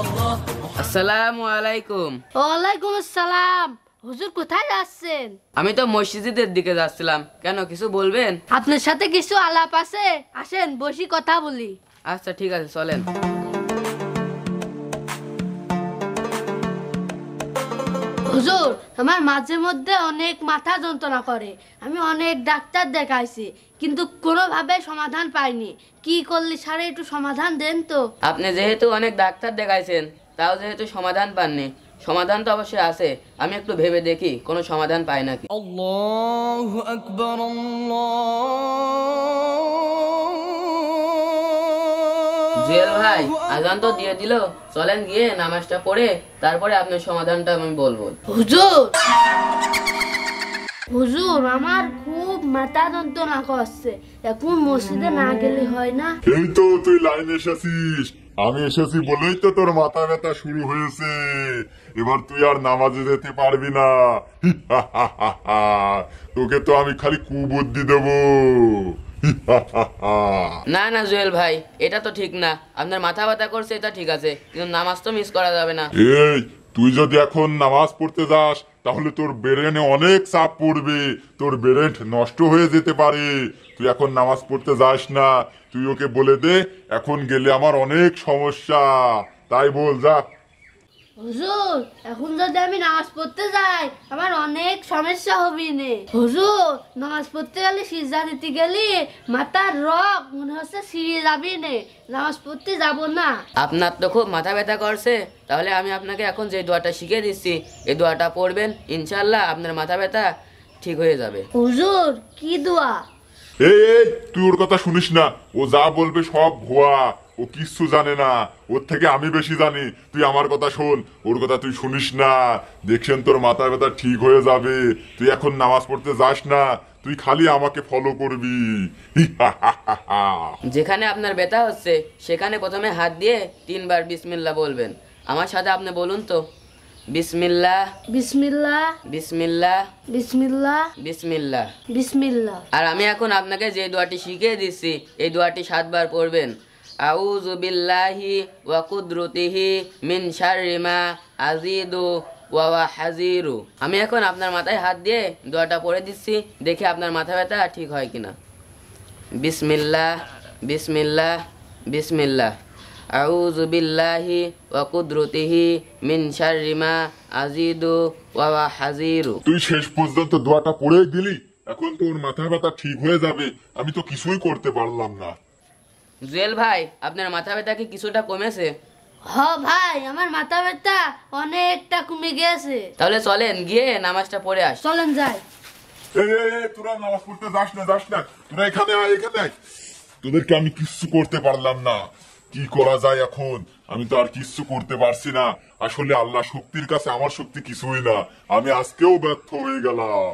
আসসালামু আলাইকুম ওয়ালাইকুম আসসালাম হুজুর কোথায় যাচ্ছেন আমি তো মসজিদের দিকে যাচ্ছিলাম কেন কিছু বলবেন আপনার সাথে কিছু আলাপ আছে আসেন বসি কথা বলি আচ্ছা ঠিক আছে চলেন হুজুর আমার মাঝে মধ্যে অনেক মাথা যন্ত্রণা করে আমি অনেক ডাক্তার দেখাইছি কিন্তু কোনোভাবে সমাধান পাইনি কি করলে স্যার একটু সমাধান দেন তো আপনি যেহেতু অনেক ডাক্তার দেখাইছেন তাও যেহেতু সমাধান পাননি সমাধান তো অবশ্যই আছে আমি একটু ভেবে দেখি কোনো সমাধান পাই নাকি আল্লাহু আকবার আল্লাহ বেলাল ভাই আজান তো দিয়ে দিল চলেন গিয়ে নামাজটা পড়ে তারপরে আপনার সমাধানটা আমি বলবো হুজুর হুজুর আমার খুব মাথা যন্ত্রণা করছে এখন মসজিদে না গেলে হয় না এই তো তুই লাইনে এসেছিস আমি এসেছি বলেই তো তোর মাথা ব্যথা শুরু হয়েছে এবার তুই আর নামাজে যেতে পারবি না তোকে তো আমি খালি কুবুদ্ধি দেবো না না জুয়েল ভাই এটা তো ঠিক না আপনার মাথা ব্যথা করছে এটা ঠিক আছে কিন্তু নামাজ তো মিস করা যাবে না এই তুই যদি এখন নামাজ পড়তে যাস তাহলে তোর ব্রেনে অনেক চাপ পড়বে তোর ব্রেন নষ্ট হয়ে যেতে পারে তুই এখন নামাজ পড়তে যাস না তুই ওকে বলে দে এখন গেলে আমার অনেক সমস্যা তাই বল যা হুজুর এখন যদি আমি নামাজ পড়তে যাই আমার অনেক সমস্যা হবে নে হুজুর নামাজ পড়তে গেলে সিজা দিতে গেলে মাথার রক মনে হচ্ছে সিঁড়ে যাবি নে নামাজ পড়তে যাব না আপনার তো খুব মাথা ব্যথা করছে তাহলে আমি আপনাকে এখন যে দোয়াটা শিখিয়ে দিচ্ছি এই দোয়াটা পড়বেন ইনশাল্লাহ আপনার মাথা ব্যথা ঠিক হয়ে যাবে হুজুর কি দোয়া এই এই তুই ওর কথা শুনিস না ও যা বলবে সব ভুয়া ও কিচ্ছু জানে না ওর থেকে আমি বেশি জানি তুই আমার কথা শোন ওর কথা তুই শুনিস না দেখছেন তোর মাথা ব্যথা ঠিক হয়ে যাবে তুই এখন নামাজ পড়তে যাস না তুই খালি আমাকে ফলো করবি যেখানে আপনার ব্যথা হচ্ছে সেখানে প্রথমে হাত দিয়ে তিনবার বিসমিল্লা বলবেন আমার সাথে আপনি বলুন তো বিসমিল্লা বিসমিল্লা বিসমিল্লা বিসমিল্লা বিসমিল্লা বিসমিল্লা আর আমি এখন আপনাকে যে দোয়াটি শিখিয়ে দিচ্ছি এই দোয়াটি সাতবার পড়বেন আউযু বিল্লাহি ওয়া কুদরতিহি মিন শাররি মা আজিদু ওয়া হাজিরু আমি এখন আপনার মাথায় হাত দিয়ে দোয়াটা পড়ে দিচ্ছি দেখি আপনার মাথা ব্যথা ঠিক হয় কিনা বিসমিল্লাহ বিসমিল্লাহ বিসমিল্লাহ আউযু বিল্লাহি ওয়া কুদরতিহি মিন শাররি মা আজিদু ওয়া হাজিরু তুই শেষ পর্যন্ত দোয়াটা পড়ে দিলি এখন তোর মাথা ব্যথা ঠিক হয়ে যাবে আমি তো কিছুই করতে পারলাম না জুয়েল ভাই আপনার মাথা ব্যথা কি কিছুটা কমেছে হ ভাই আমার মাথা ব্যথা অনেকটা কমে গেছে তাহলে চলেন গিয়ে নামাজটা পড়ে আস চলেন যাই তোরা নামাজ পড়তে না না এখানে তোদেরকে আমি কিচ্ছু করতে পারলাম না কি করা যায় এখন আমি তো আর করতে পারছি না আসলে আল্লাহ শক্তির কাছে আমার শক্তি কিছুই না আমি আজকেও ব্যর্থ হয়ে গেলাম